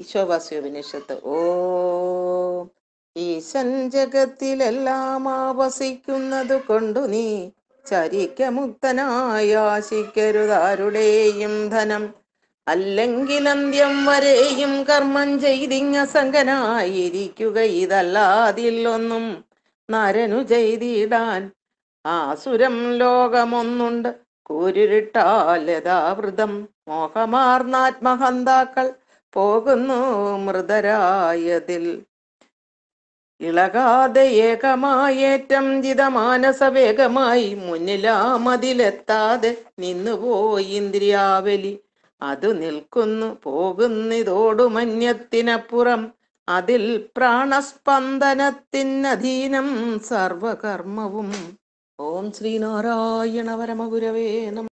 ഈശോവാസ്യോപനിഷത്ത് ഓ ഈശൻ ജഗത്തിലെല്ലാം ആവസിക്കുന്നത് കൊണ്ടു നീ ചരിക്കമുക്തനായി ആശിക്കരുതാരുടെയും ധനം അല്ലെങ്കിൽ അന്ത്യം വരെയും കർമ്മം ചെയ്തിങ്ങ സംഘനായിരിക്കുക ഇതല്ലാതില്ലൊന്നും നരനു ചെയ്തിടാൻ ആസുരം ലോകമൊന്നുണ്ട് കൂരിട്ടാലതാവൃതം മോഹമാർന്നാത്മഹന്താക്കൾ പോകുന്നു മൃതരായതിൽ ഇളകാതെ ഏകമായേറ്റം ജിതമാനസവേഗമായി മുന്നിലാമതിലെത്താതെ നിന്നുപോയി ഇന്ദ്രിയാവലി അത് നിൽക്കുന്നു പോകുന്നതോടു മന്യത്തിനപ്പുറം അതിൽ പ്രാണസ്പന്ദനത്തിനധീനം സർവകർമ്മവും ഓം ശ്രീനാരായണ പരമഗുരവേ നമ